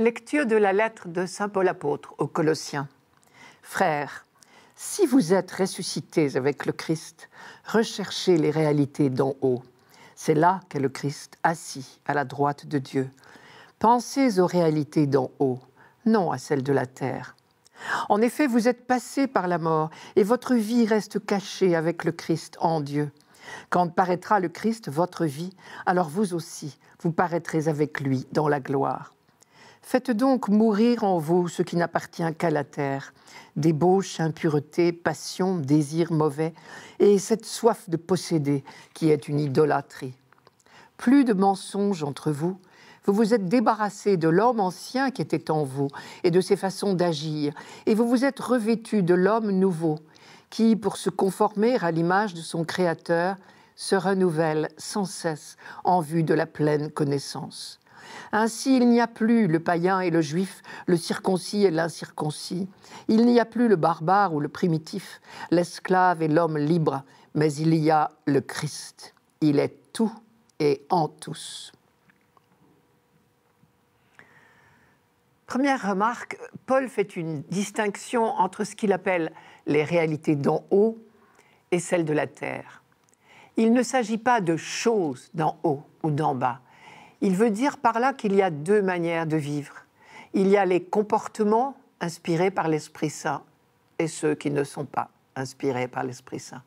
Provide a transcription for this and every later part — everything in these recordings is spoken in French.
Lecture de la lettre de Saint Paul apôtre aux Colossiens. Frères, si vous êtes ressuscités avec le Christ, recherchez les réalités d'en haut. C'est là qu'est le Christ assis à la droite de Dieu. Pensez aux réalités d'en haut, non à celles de la terre. En effet, vous êtes passés par la mort et votre vie reste cachée avec le Christ en Dieu. Quand paraîtra le Christ, votre vie, alors vous aussi, vous paraîtrez avec lui dans la gloire. Faites donc mourir en vous ce qui n'appartient qu'à la terre, débauche, impureté, passion, désir mauvais, et cette soif de posséder qui est une idolâtrie. Plus de mensonges entre vous, vous vous êtes débarrassé de l'homme ancien qui était en vous et de ses façons d'agir, et vous vous êtes revêtu de l'homme nouveau, qui, pour se conformer à l'image de son Créateur, se renouvelle sans cesse en vue de la pleine connaissance. Ainsi, il n'y a plus le païen et le juif, le circoncis et l'incirconcis. Il n'y a plus le barbare ou le primitif, l'esclave et l'homme libre, mais il y a le Christ. Il est tout et en tous. Première remarque, Paul fait une distinction entre ce qu'il appelle les réalités d'en haut et celles de la terre. Il ne s'agit pas de choses d'en haut ou d'en bas, il veut dire par là qu'il y a deux manières de vivre. Il y a les comportements inspirés par l'Esprit Saint et ceux qui ne sont pas inspirés par l'Esprit Saint.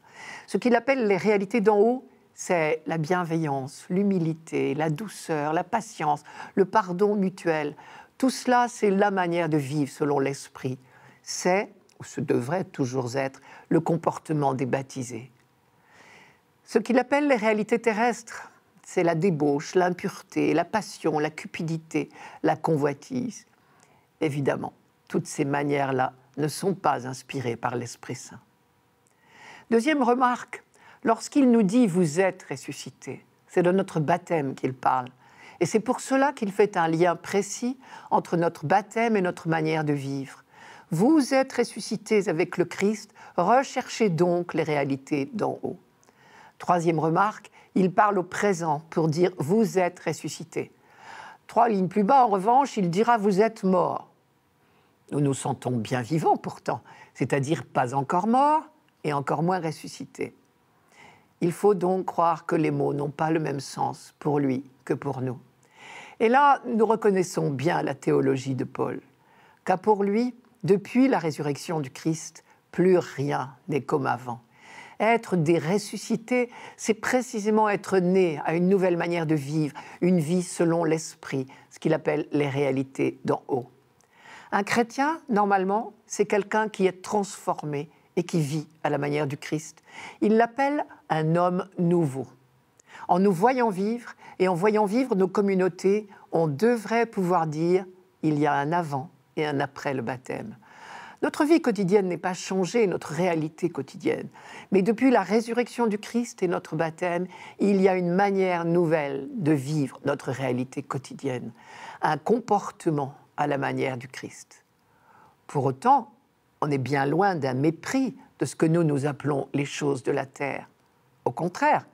Ce qu'il appelle les réalités d'en haut, c'est la bienveillance, l'humilité, la douceur, la patience, le pardon mutuel. Tout cela, c'est la manière de vivre selon l'Esprit. C'est, ou ce devrait toujours être, le comportement des baptisés. Ce qu'il appelle les réalités terrestres, c'est la débauche, l'impureté, la passion, la cupidité, la convoitise. Évidemment, toutes ces manières-là ne sont pas inspirées par l'Esprit Saint. Deuxième remarque, lorsqu'il nous dit Vous êtes ressuscités, c'est de notre baptême qu'il parle. Et c'est pour cela qu'il fait un lien précis entre notre baptême et notre manière de vivre. Vous êtes ressuscités avec le Christ, recherchez donc les réalités d'en haut. Troisième remarque, il parle au présent pour dire vous êtes ressuscité. Trois lignes plus bas, en revanche, il dira vous êtes mort. Nous nous sentons bien vivants pourtant, c'est-à-dire pas encore morts et encore moins ressuscités. Il faut donc croire que les mots n'ont pas le même sens pour lui que pour nous. Et là, nous reconnaissons bien la théologie de Paul, car pour lui, depuis la résurrection du Christ, plus rien n'est comme avant. Être des ressuscités, c'est précisément être né à une nouvelle manière de vivre, une vie selon l'esprit, ce qu'il appelle les réalités d'en haut. Un chrétien, normalement, c'est quelqu'un qui est transformé et qui vit à la manière du Christ. Il l'appelle un homme nouveau. En nous voyant vivre et en voyant vivre nos communautés, on devrait pouvoir dire il y a un avant et un après le baptême. Notre vie quotidienne n'est pas changée, notre réalité quotidienne. Mais depuis la résurrection du Christ et notre baptême, il y a une manière nouvelle de vivre notre réalité quotidienne, un comportement à la manière du Christ. Pour autant, on est bien loin d'un mépris de ce que nous nous appelons les choses de la terre. Au contraire,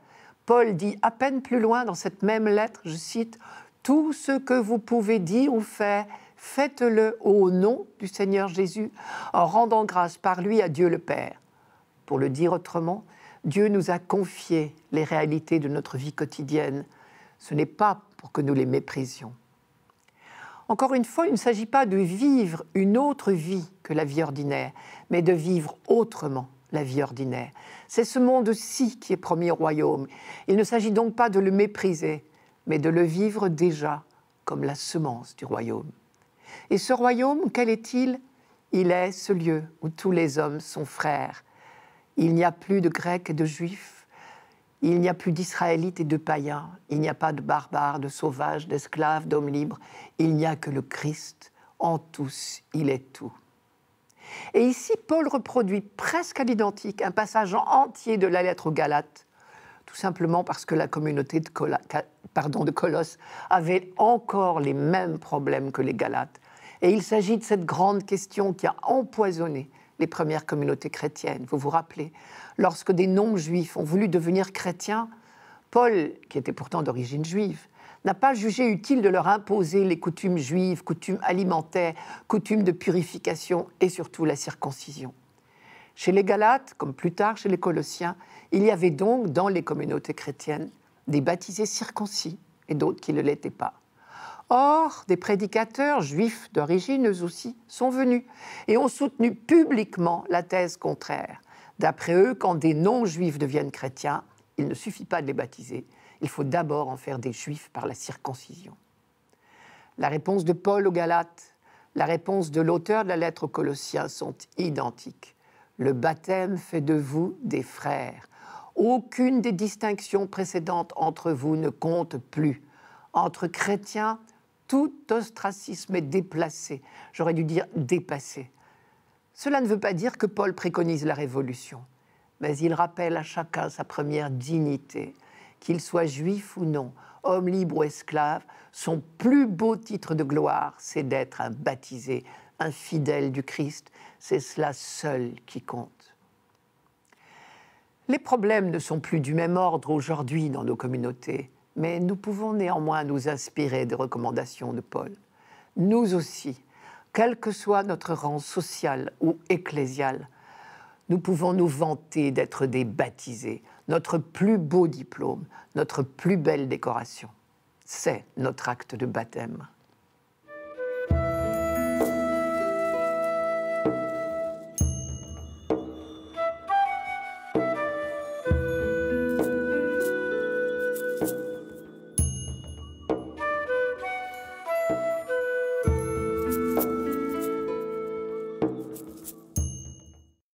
Paul dit à peine plus loin dans cette même lettre, je cite, Tout ce que vous pouvez dire ou faire, faites-le au nom du Seigneur Jésus, en rendant grâce par lui à Dieu le Père. Pour le dire autrement, Dieu nous a confié les réalités de notre vie quotidienne. Ce n'est pas pour que nous les méprisions. Encore une fois, il ne s'agit pas de vivre une autre vie que la vie ordinaire, mais de vivre autrement la vie ordinaire. C'est ce monde-ci qui est promis au royaume. Il ne s'agit donc pas de le mépriser, mais de le vivre déjà comme la semence du royaume. Et ce royaume, quel est-il Il est ce lieu où tous les hommes sont frères. Il n'y a plus de Grecs et de Juifs. Il n'y a plus d'Israélites et de païens. Il n'y a pas de barbares, de sauvages, d'esclaves, d'hommes libres. Il n'y a que le Christ. En tous, il est tout. Et ici, Paul reproduit presque à l'identique un passage entier de la lettre aux Galates, tout simplement parce que la communauté de, de Colosse avait encore les mêmes problèmes que les Galates. Et il s'agit de cette grande question qui a empoisonné les premières communautés chrétiennes. Vous vous rappelez, lorsque des non-juifs ont voulu devenir chrétiens, Paul, qui était pourtant d'origine juive, n'a pas jugé utile de leur imposer les coutumes juives, coutumes alimentaires, coutumes de purification et surtout la circoncision. Chez les Galates, comme plus tard chez les Colossiens, il y avait donc dans les communautés chrétiennes des baptisés circoncis et d'autres qui ne l'étaient pas. Or, des prédicateurs juifs d'origine, eux aussi, sont venus et ont soutenu publiquement la thèse contraire. D'après eux, quand des non-juifs deviennent chrétiens, il ne suffit pas de les baptiser, il faut d'abord en faire des juifs par la circoncision. La réponse de Paul aux Galates, la réponse de l'auteur de la lettre aux Colossiens sont identiques. Le baptême fait de vous des frères. Aucune des distinctions précédentes entre vous ne compte plus. Entre chrétiens, tout ostracisme est déplacé, j'aurais dû dire dépassé. Cela ne veut pas dire que Paul préconise la révolution, mais il rappelle à chacun sa première dignité, qu'il soit juif ou non, homme libre ou esclave, son plus beau titre de gloire, c'est d'être un baptisé, un fidèle du Christ, c'est cela seul qui compte. Les problèmes ne sont plus du même ordre aujourd'hui dans nos communautés. Mais nous pouvons néanmoins nous inspirer des recommandations de Paul. Nous aussi, quel que soit notre rang social ou ecclésial, nous pouvons nous vanter d'être des baptisés. Notre plus beau diplôme, notre plus belle décoration, c'est notre acte de baptême.